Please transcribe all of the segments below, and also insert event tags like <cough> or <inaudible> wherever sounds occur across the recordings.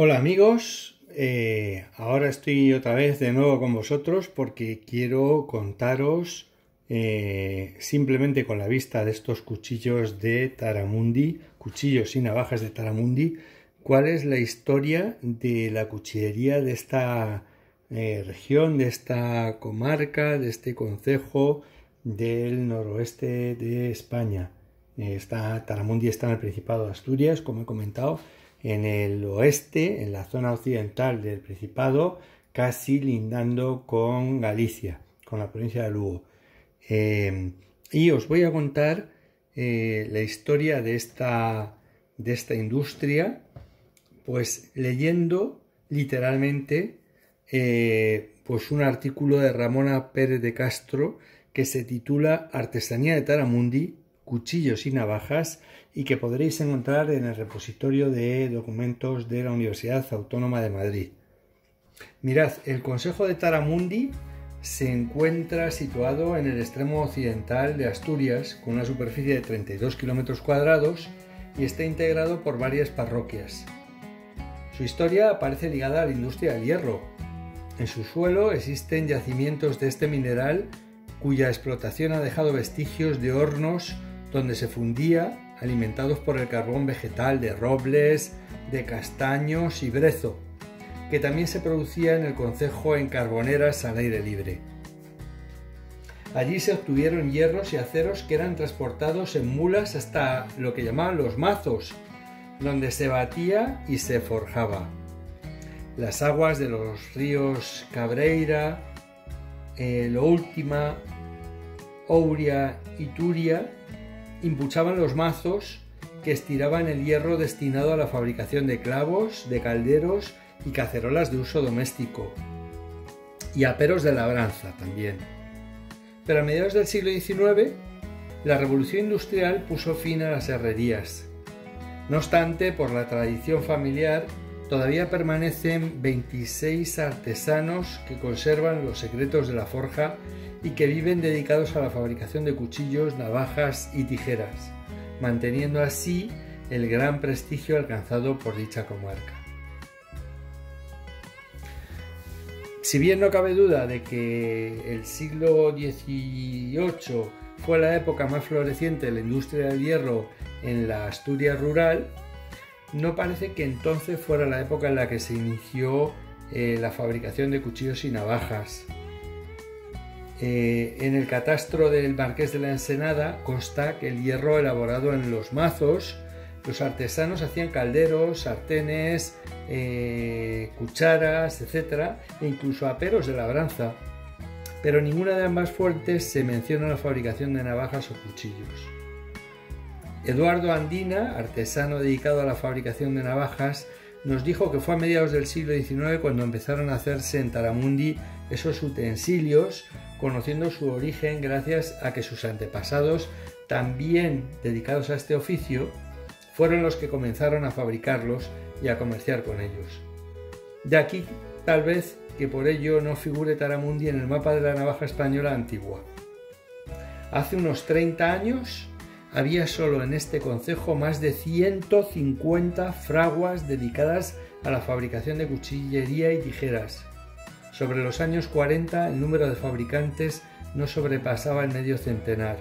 Hola amigos, eh, ahora estoy otra vez de nuevo con vosotros porque quiero contaros eh, simplemente con la vista de estos cuchillos de Taramundi, cuchillos y navajas de Taramundi, cuál es la historia de la cuchillería de esta eh, región, de esta comarca, de este concejo del noroeste de España. Está, Taramundi está en el Principado de Asturias, como he comentado, en el oeste, en la zona occidental del Principado, casi lindando con Galicia, con la provincia de Lugo. Eh, y os voy a contar eh, la historia de esta, de esta industria, pues leyendo literalmente eh, pues un artículo de Ramona Pérez de Castro que se titula Artesanía de Taramundi cuchillos y navajas y que podréis encontrar en el repositorio de documentos de la Universidad Autónoma de Madrid. Mirad, el Consejo de Taramundi se encuentra situado en el extremo occidental de Asturias, con una superficie de 32 kilómetros cuadrados y está integrado por varias parroquias. Su historia aparece ligada a la industria del hierro. En su suelo existen yacimientos de este mineral cuya explotación ha dejado vestigios de hornos donde se fundía alimentados por el carbón vegetal de robles, de castaños y brezo, que también se producía en el concejo en carboneras al aire libre. Allí se obtuvieron hierros y aceros que eran transportados en mulas hasta lo que llamaban los mazos, donde se batía y se forjaba. Las aguas de los ríos Cabreira, eh, Lo Última, Ouria y Turia Impuchaban los mazos que estiraban el hierro destinado a la fabricación de clavos, de calderos y cacerolas de uso doméstico, y aperos de labranza también. Pero a mediados del siglo XIX, la revolución industrial puso fin a las herrerías. No obstante, por la tradición familiar, todavía permanecen 26 artesanos que conservan los secretos de la forja y que viven dedicados a la fabricación de cuchillos, navajas y tijeras, manteniendo así el gran prestigio alcanzado por dicha comarca. Si bien no cabe duda de que el siglo XVIII fue la época más floreciente de la industria del hierro en la Asturias rural, no parece que entonces fuera la época en la que se inició eh, la fabricación de cuchillos y navajas. Eh, en el catastro del Marqués de la Ensenada consta que el hierro elaborado en los mazos, los artesanos hacían calderos, sartenes, eh, cucharas, etc., e incluso aperos de labranza, pero ninguna de ambas fuentes se menciona la fabricación de navajas o cuchillos. Eduardo Andina, artesano dedicado a la fabricación de navajas, nos dijo que fue a mediados del siglo XIX cuando empezaron a hacerse en Taramundi esos utensilios, conociendo su origen gracias a que sus antepasados, también dedicados a este oficio, fueron los que comenzaron a fabricarlos y a comerciar con ellos. De aquí, tal vez, que por ello no figure Taramundi en el mapa de la navaja española antigua. Hace unos 30 años, había solo en este concejo más de 150 fraguas dedicadas a la fabricación de cuchillería y tijeras. Sobre los años 40 el número de fabricantes no sobrepasaba el medio centenar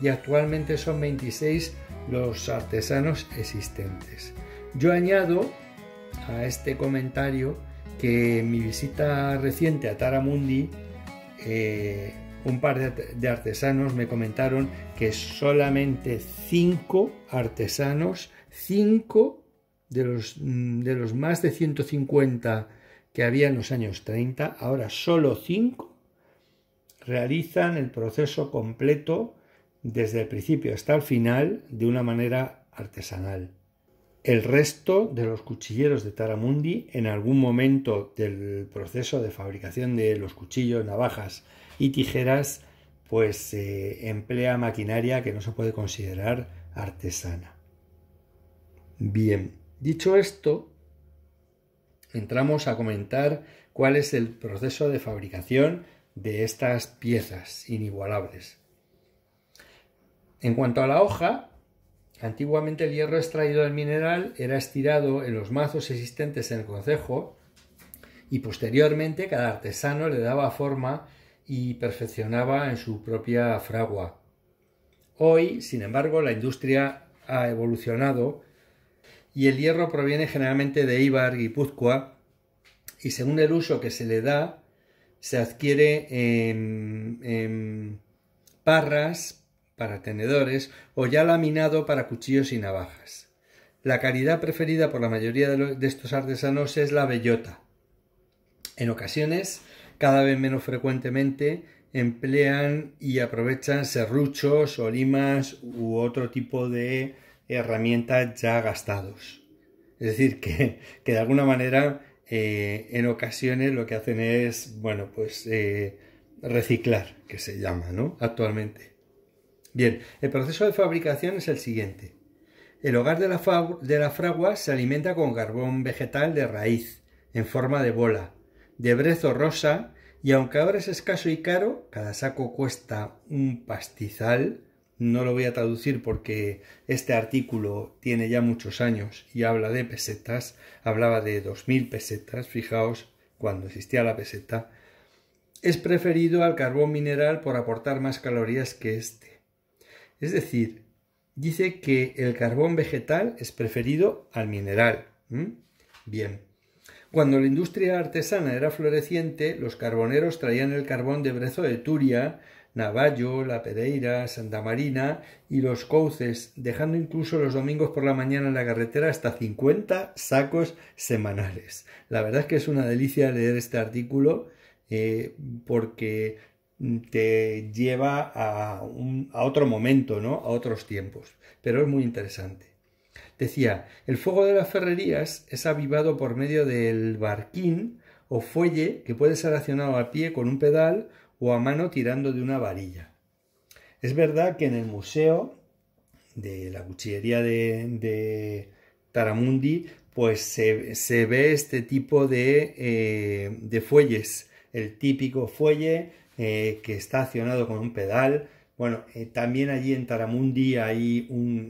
y actualmente son 26 los artesanos existentes. Yo añado a este comentario que mi visita reciente a Taramundi eh, un par de artesanos me comentaron que solamente cinco artesanos, cinco de los, mm, de los más de 150 que había en los años 30, ahora solo cinco realizan el proceso completo desde el principio hasta el final de una manera artesanal. El resto de los cuchilleros de Taramundi, en algún momento del proceso de fabricación de los cuchillos, navajas y tijeras, pues se eh, emplea maquinaria que no se puede considerar artesana. Bien, dicho esto, entramos a comentar cuál es el proceso de fabricación de estas piezas inigualables. En cuanto a la hoja, antiguamente el hierro extraído del mineral era estirado en los mazos existentes en el concejo y posteriormente cada artesano le daba forma y perfeccionaba en su propia fragua. Hoy, sin embargo, la industria ha evolucionado y el hierro proviene generalmente de Ibar, Guipúzcoa, y según el uso que se le da, se adquiere en, parras para tenedores o ya laminado para cuchillos y navajas. La calidad preferida por la mayoría de estos artesanos es la bellota. En ocasiones cada vez menos frecuentemente emplean y aprovechan serruchos, o limas u otro tipo de herramientas ya gastados. Es decir, que, de alguna manera eh, en ocasiones lo que hacen es, bueno, pues eh, reciclar, que se llama, ¿no? Actualmente. Bien, el proceso de fabricación es el siguiente. El hogar de la fragua se alimenta con carbón vegetal de raíz, en forma de bola, de brezo rosa, y aunque ahora es escaso y caro, cada saco cuesta un pastizal. No lo voy a traducir porque este artículo tiene ya muchos años y habla de pesetas. Hablaba de dos mil pesetas, fijaos, cuando existía la peseta. Es preferido al carbón mineral por aportar más calorías que este. Es decir, dice que el carbón vegetal es preferido al mineral. Bien. Cuando la industria artesana era floreciente, los carboneros traían el carbón de brezo de Turia, Navallo, La Pereira, Santa Marina y los cauces, dejando incluso los domingos por la mañana en la carretera hasta 50 sacos semanales. La verdad es que es una delicia leer este artículo eh, porque mm, te lleva a, a otro momento, ¿no? A otros tiempos. Pero es muy interesante. Decía, el fuego de las ferrerías es avivado por medio del barquín o fuelle que puede ser accionado a pie con un pedal o a mano tirando de una varilla. Es verdad que en el museo de la cuchillería de, Taramundi pues se, ve este tipo de, eh, fuelles, el típico fuelle eh, que está accionado con un pedal. Bueno, eh, también allí en Taramundi hay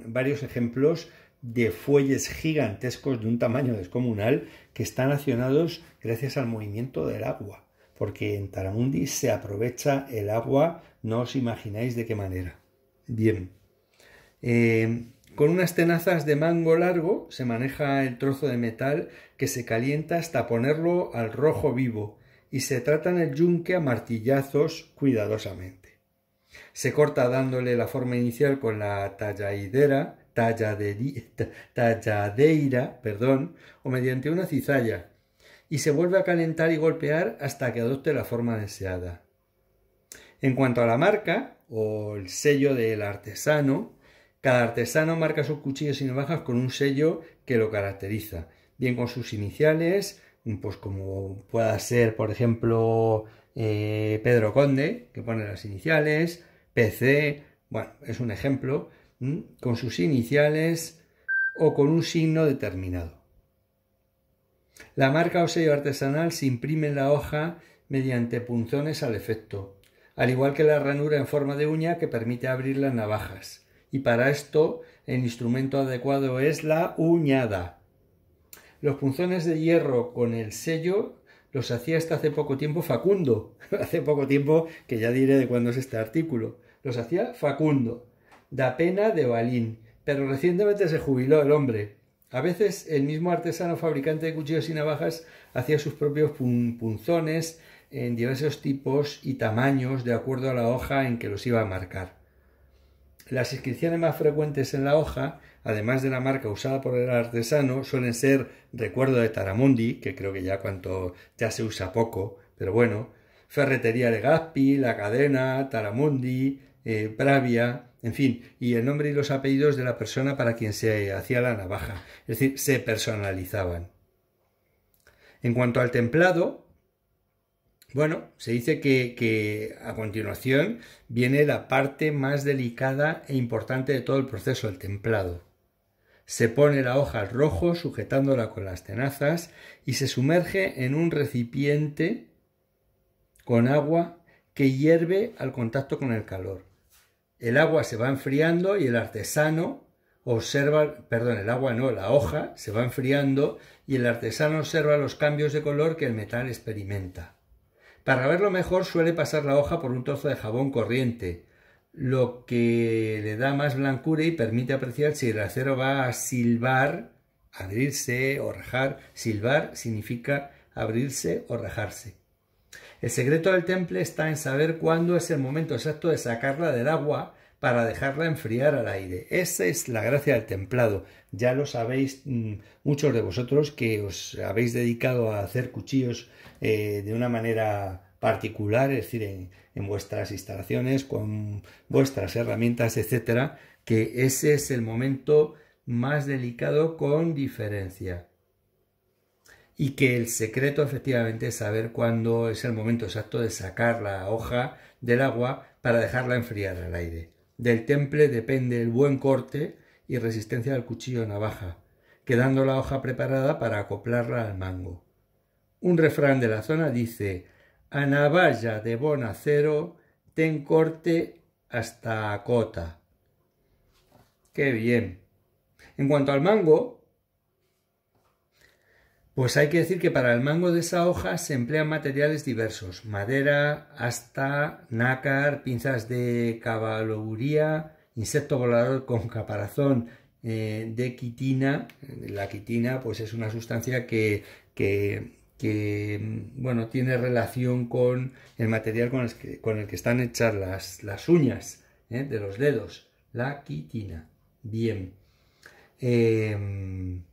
varios ejemplos de fuelles gigantescos de un tamaño descomunal que están accionados gracias al movimiento del agua, porque en Taramundi se aprovecha el agua, no os imagináis de qué manera. Bien. Eh, con unas tenazas de mango largo se maneja el trozo de metal que se calienta hasta ponerlo al rojo vivo y se trata en el yunque a martillazos cuidadosamente. Se corta dándole la forma inicial con la tallaidera <laughs> talladeira, perdón, o mediante una cizalla, y se vuelve a calentar y golpear hasta que adopte la forma deseada. En cuanto a la marca o el sello del artesano, cada artesano marca sus cuchillos y navajas con un sello que lo caracteriza, bien con sus iniciales, pues como pueda ser, por ejemplo, eh, Pedro Conde, que pone las iniciales, PC, bueno, es un ejemplo, con sus iniciales o con un signo determinado. La marca o sello artesanal se imprime en la hoja mediante punzones al efecto, al igual que la ranura en forma de uña que permite abrir las navajas. Y para esto el instrumento adecuado es la uñada. Los punzones de hierro con el sello los hacía hasta hace poco tiempo Facundo. <laughs> hace poco tiempo que ya diré de cuándo es este artículo. Los hacía Facundo da pena de Balín, pero recientemente se jubiló el hombre. A veces el mismo artesano fabricante de cuchillos y navajas hacía sus propios punzones en diversos tipos y tamaños de acuerdo a la hoja en que los iba a marcar. Las inscripciones más frecuentes en la hoja, además de la marca usada por el artesano, suelen ser recuerdo de Taramundi, que creo que ya cuanto ya se usa poco, pero bueno, Ferretería de Gaspi, La Cadena, Taramundi, eh, en fin, y el nombre y los apellidos de la persona para quien se hacía la navaja, es decir, se personalizaban. En cuanto al templado, bueno, se dice que a continuación viene la parte más delicada e importante de todo el proceso, el templado. Se pone la hoja al rojo sujetándola con las tenazas y se sumerge en un recipiente con agua que hierve al contacto con el calor el agua se va enfriando y el artesano observa, perdón, el agua no, la hoja se va enfriando y el artesano observa los cambios de color que el metal experimenta. Para verlo mejor suele pasar la hoja por un trozo de jabón corriente, lo que le da más blancura y permite apreciar si el acero va a silbar, abrirse o rajar. Silbar significa abrirse o rajarse. El secreto del temple está en saber cuándo es el momento exacto de sacarla del agua para dejarla enfriar al aire. Esa es la gracia del templado. Ya lo sabéis mm, muchos de vosotros que os habéis dedicado a hacer cuchillos eh, de una manera particular, es decir, en, en, vuestras instalaciones, con vuestras herramientas, etcétera, que ese es el momento más delicado con diferencia y que el secreto efectivamente es saber cuándo es el momento exacto de sacar la hoja del agua para dejarla enfriar al aire. Del temple depende el buen corte y resistencia del cuchillo navaja, quedando la hoja preparada para acoplarla al mango. Un refrán de la zona dice A navalla de bon acero ten corte hasta cota. ¡Qué bien! En cuanto al mango, pues hay que decir que para el mango de esa hoja se emplean materiales diversos, madera, asta, nácar, pinzas de cabaluría, insecto volador con caparazón eh, de quitina. La quitina pues es una sustancia que, bueno, tiene relación con el material con el que, están hechas las, las uñas eh, de los dedos. La quitina. Bien. Em,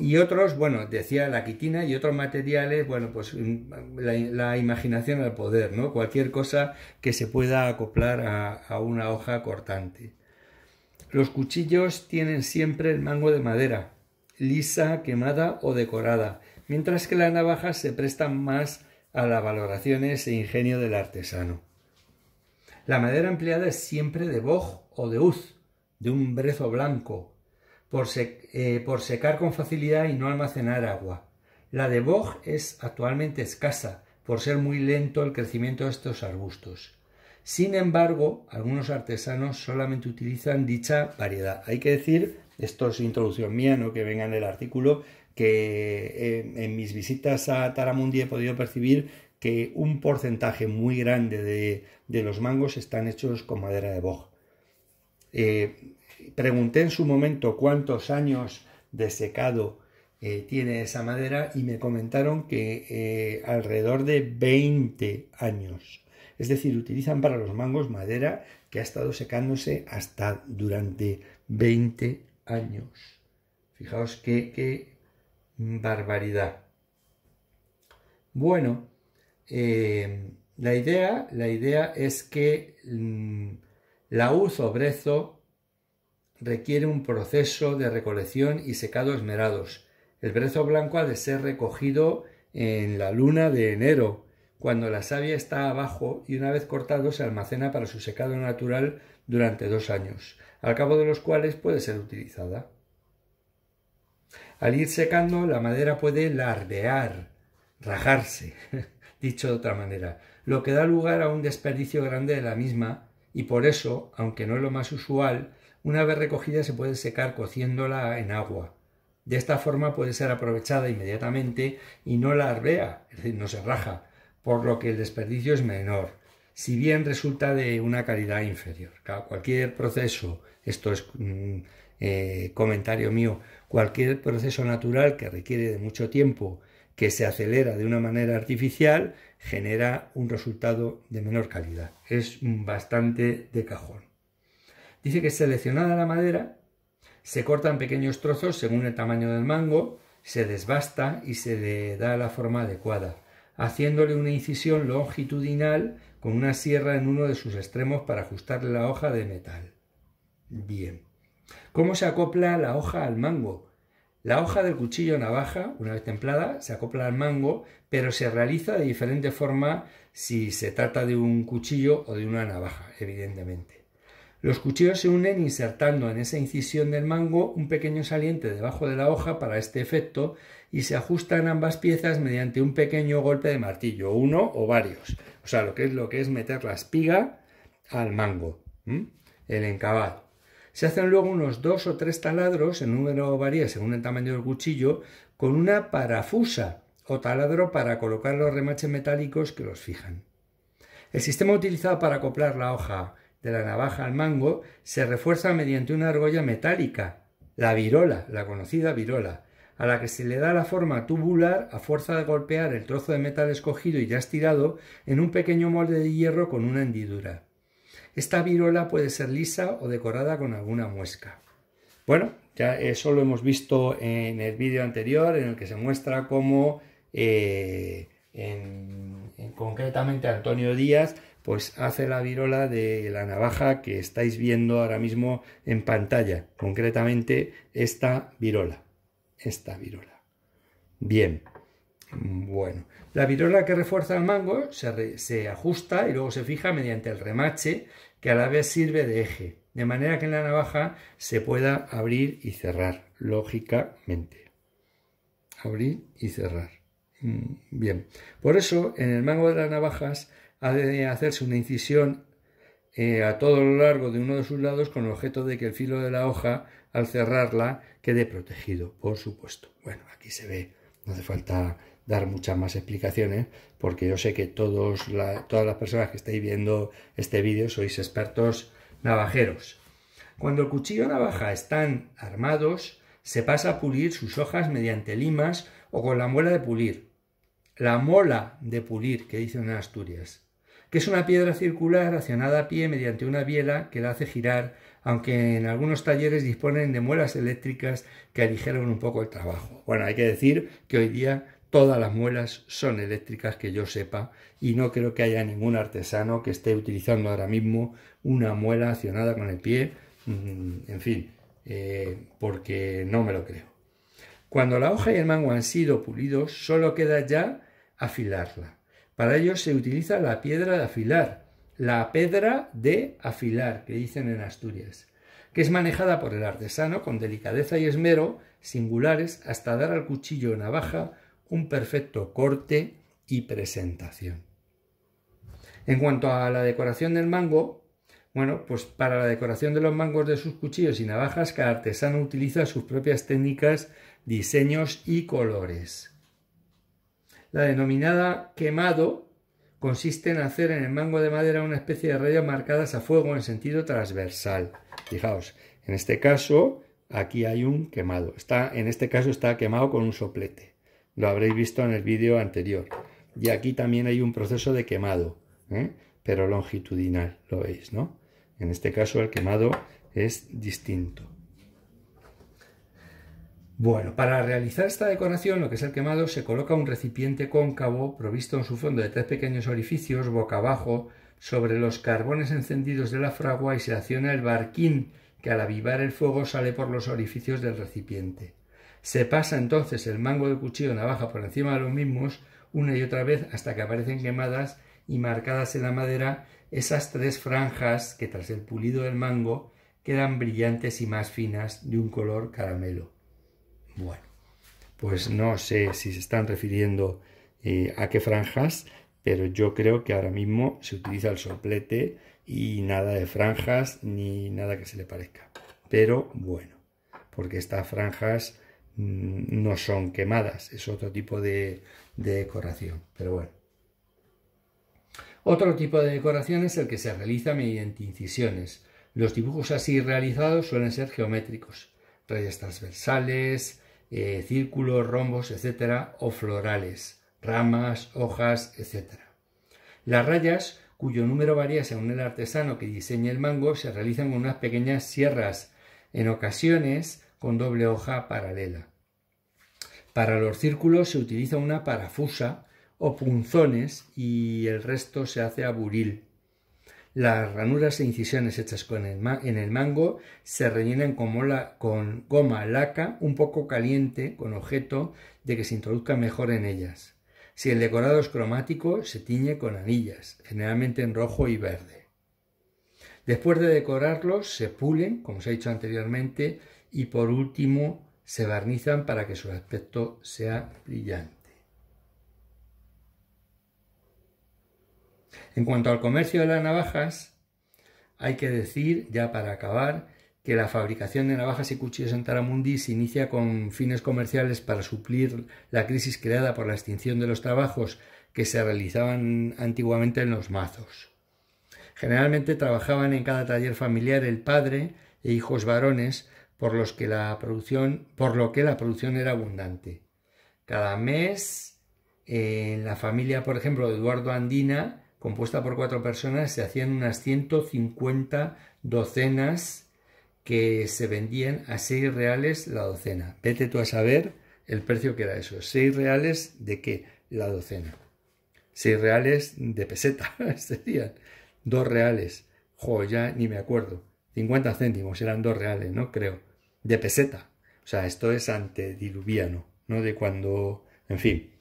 y, otros, bueno, decía la quitina y otros materiales, bueno, pues mm, la, imaginación al poder, ¿no? Cualquier cosa que se pueda acoplar a, a una hoja cortante. Los cuchillos tienen siempre el mango de madera, lisa, quemada o decorada, mientras que las navajas se prestan más a las valoraciones e ingenio del artesano. La madera empleada es siempre de boj o de uz, de un brezo blanco, eh, por, secar con facilidad y no almacenar agua. La de Bog es actualmente escasa, por ser muy lento el crecimiento de estos arbustos. Sin embargo, algunos artesanos solamente utilizan dicha variedad. Hay que decir, esto es introducción mía, no que venga en el artículo, que eh, en mis visitas a Taramundi he podido percibir que un porcentaje muy grande de, los mangos están hechos con madera de boj pregunté en su momento cuántos años de secado eh, tiene esa madera y me comentaron que eh, alrededor de 20 años. Es decir, utilizan para los mangos madera que ha estado secándose hasta durante 20 años. Fijaos qué, barbaridad. Bueno, eh, la, idea, la idea es que mm, la uso brezo requiere un proceso de recolección y secado esmerados. El brezo blanco ha de ser recogido en la luna de enero, cuando la savia está abajo y una vez cortado se almacena para su secado natural durante dos años, al cabo de los cuales puede ser utilizada. Al ir secando, la madera puede lardear, rajarse, <laughs> dicho de otra manera, lo que da lugar a un desperdicio grande de la misma, y por eso, aunque no es lo más usual, una vez recogida se puede secar cociéndola en agua. De esta forma puede ser aprovechada inmediatamente y no la arbea, es decir, no se raja, por lo que el desperdicio es menor, si bien resulta de una calidad inferior. cualquier proceso, esto es mm, eh, comentario mío, cualquier proceso natural que requiere de mucho tiempo, que se acelera de una manera artificial, genera un resultado de menor calidad. Es bastante de cajón. Dice que seleccionada la madera, se corta en pequeños trozos según el tamaño del mango, se desbasta y se le da la forma adecuada, haciéndole una incisión longitudinal con una sierra en uno de sus extremos para ajustarle la hoja de metal. Bien. ¿Cómo se acopla la hoja al mango? La hoja del cuchillo navaja, una vez templada, se acopla al mango, pero se realiza de diferente forma si se trata de un cuchillo o de una navaja, evidentemente. Los cuchillos se unen insertando en esa incisión del mango un pequeño saliente debajo de la hoja para este efecto y se ajustan ambas piezas mediante un pequeño golpe de martillo, uno o varios. O sea, lo que es lo que es meter la espiga al mango, el encabado. Se hacen luego unos dos o tres taladros, el número varía según el tamaño del cuchillo, con una parafusa o taladro para colocar los remaches metálicos que los fijan. El sistema utilizado para acoplar la hoja de la navaja al mango se refuerza mediante una argolla metálica, la virola, la conocida virola, a la que se le da la forma tubular a fuerza de golpear el trozo de metal escogido y ya estirado en un pequeño molde de hierro con una hendidura. Esta virola puede ser lisa o decorada con alguna muesca. Bueno, ya eso lo hemos visto en el vídeo anterior en el que se muestra cómo eh, concretamente Antonio Díaz pues hace la virola de la navaja que estáis viendo ahora mismo en pantalla, concretamente esta virola, esta virola. Bien, bueno, la virola que refuerza el mango se, ajusta y luego se fija mediante el remache que a la vez sirve de eje, de manera que en la navaja se pueda abrir y cerrar, lógicamente. Abrir y cerrar. Mm, bien, por eso en el mango de las navajas ha de hacerse una incisión eh, a todo lo largo de uno de sus lados con el objeto de que el filo de la hoja, al cerrarla, quede protegido, por supuesto. Bueno, aquí se ve, no hace falta dar muchas más explicaciones, porque yo sé que todas las personas que estáis viendo este vídeo sois expertos navajeros. Cuando el cuchillo navaja están armados, se pasa a pulir sus hojas mediante limas o con la muela de pulir. La mola de pulir, que dicen en Asturias que es una piedra circular accionada a pie mediante una biela que la hace girar, aunque en algunos talleres disponen de muelas eléctricas que aligeran un poco el trabajo. Bueno, hay que decir que hoy día todas las muelas son eléctricas que yo sepa y no creo que haya ningún artesano que esté utilizando ahora mismo una muela accionada con el pie, mm, en fin, eh, porque no me lo creo. Cuando la hoja y el mango han sido pulidos, solo queda ya afilarla. Para ello se utiliza la piedra de afilar, la pedra de afilar, que dicen en Asturias, que es manejada por el artesano con delicadeza y esmero singulares hasta dar al cuchillo o navaja un perfecto corte y presentación. En cuanto a la decoración del mango, bueno, pues para la decoración de los mangos de sus cuchillos y navajas, cada artesano utiliza sus propias técnicas, diseños y colores. La denominada quemado consiste en hacer en el mango de madera una especie de rayas marcadas a fuego en sentido transversal. Fijaos, en este caso aquí hay un quemado. Está, en este caso está quemado con un soplete. Lo habréis visto en el vídeo anterior. Y aquí también hay un proceso de quemado, ¿eh? pero longitudinal, lo veis, ¿no? En este caso el quemado es distinto. Bueno, para realizar esta decoración, lo que es el quemado, se coloca un recipiente cóncavo provisto en su fondo de tres pequeños orificios boca abajo sobre los carbones encendidos de la fragua y se acciona el barquín que al avivar el fuego sale por los orificios del recipiente. Se pasa entonces el mango de cuchillo navaja por encima de los mismos una y otra vez hasta que aparecen quemadas y marcadas en la madera esas tres franjas que tras el pulido del mango quedan brillantes y más finas de un color caramelo. Bueno, pues no sé si se están refiriendo eh, a qué franjas, pero yo creo que ahora mismo se utiliza el soplete y nada de franjas ni nada que se le parezca. Pero bueno, porque estas franjas mm, no son quemadas, es otro tipo de, de decoración, pero bueno. Otro tipo de decoración es el que se realiza mediante incisiones. Los dibujos así realizados suelen ser geométricos, reyes transversales, eh, círculos, rombos, etcétera, o florales, ramas, hojas, etcétera. Las rayas, cuyo número varía según el artesano que diseña el mango, se realizan con unas pequeñas sierras, en ocasiones con doble hoja paralela. Para los círculos se utiliza una parafusa o punzones y el resto se hace a buril. Las ranuras e incisiones hechas con en el mango se rellenan con, con goma laca un poco caliente con objeto de que se introduzca mejor en ellas. Si el decorado es cromático, se tiñe con anillas, generalmente en rojo y verde. Después de decorarlos, se pulen, como se ha dicho anteriormente, y por último se barnizan para que su aspecto sea brillante. En cuanto al comercio de las navajas, hay que decir, ya para acabar, que la fabricación de navajas y cuchillos en Taramundi se inicia con fines comerciales para suplir la crisis creada por la extinción de los trabajos que se realizaban antiguamente en los mazos. Generalmente trabajaban en cada taller familiar el padre e hijos varones, por, los que la producción, por lo que la producción era abundante. Cada mes, en la familia, por ejemplo, de Eduardo Andina, compuesta por cuatro personas, se hacían unas 150 docenas que se vendían a 6 reales la docena. Vete tú a saber el precio que era eso. 6 reales de qué? La docena. 6 reales de peseta, <laughs> serían. 2 reales. Jo, ya ni me acuerdo. 50 céntimos eran 2 reales, ¿no? Creo. De peseta. O sea, esto es antediluviano, ¿no? De cuando... En fin.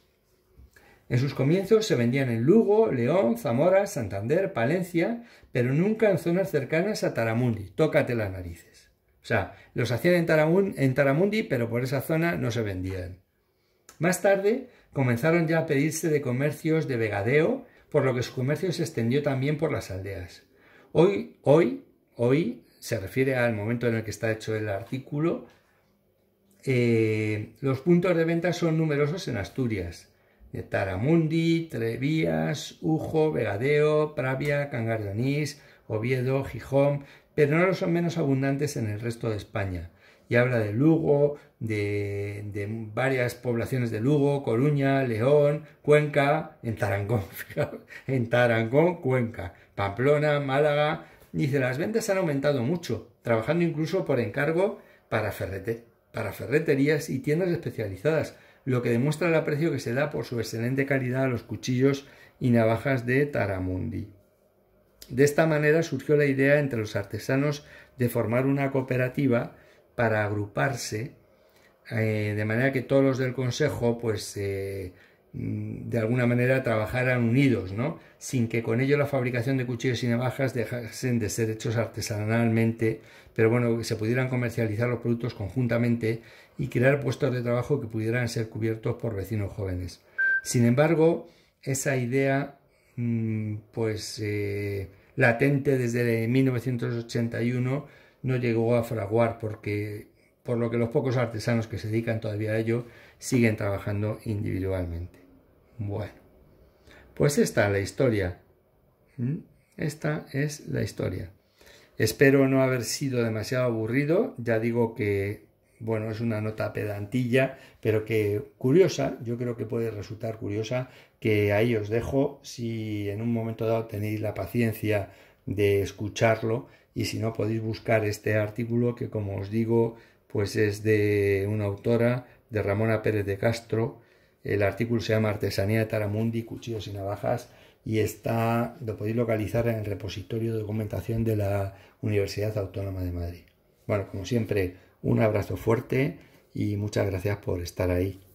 En sus comienzos se vendían en Lugo, León, Zamora, Santander, Palencia, pero nunca en zonas cercanas a Taramundi. Tócate las narices. O sea, los hacían en, Taramundi, pero por esa zona no se vendían. Más tarde comenzaron ya a pedirse de comercios de vegadeo, por lo que su comercio se extendió también por las aldeas. Hoy, hoy, hoy, se refiere al momento en el que está hecho el artículo, eh, los puntos de venta son numerosos en Asturias de Taramundi, Trevías, Ujo, Vegadeo, Pravia, Anís, Oviedo, Gijón, pero no son menos abundantes en el resto de España. Y habla de Lugo, de, varias poblaciones de Lugo, Coruña, León, Cuenca, en Tarancón, <laughs> en Tarancón, Cuenca, Pamplona, Málaga. Dice, las ventas han aumentado mucho, trabajando incluso por encargo para ferreterías y tiendas especializadas lo que demuestra el aprecio que se da por su excelente calidad a los cuchillos y navajas de Taramundi. De esta manera surgió la idea entre los artesanos de formar una cooperativa para agruparse, eh, de manera que todos los del consejo, pues eh, mm, de alguna manera trabajaran unidos, ¿no? Sin que con ello la fabricación de cuchillos y navajas dejasen de ser hechos artesanalmente, pero bueno, que se pudieran comercializar los productos conjuntamente y crear puestos de trabajo que pudieran ser cubiertos por vecinos jóvenes. Sin embargo, esa idea mm, pues eh, latente desde 1981 no llegó a fraguar porque por lo que los pocos artesanos que se dedican todavía a ello siguen trabajando individualmente. Bueno, pues esta es la historia. ¿Mm? Esta es la historia. Espero no haber sido demasiado aburrido. Ya digo que bueno, es una nota pedantilla, pero que curiosa, yo creo que puede resultar curiosa, que ahí os dejo si en un momento dado tenéis la paciencia de escucharlo y si no podéis buscar este artículo que como os digo pues es de una autora de Ramona Pérez de Castro el artículo se llama Artesanía de Taramundi, Cuchillos y Navajas y está, lo podéis localizar en el repositorio de documentación de la Universidad Autónoma de Madrid. Bueno, como siempre, un abrazo fuerte y muchas gracias por estar ahí.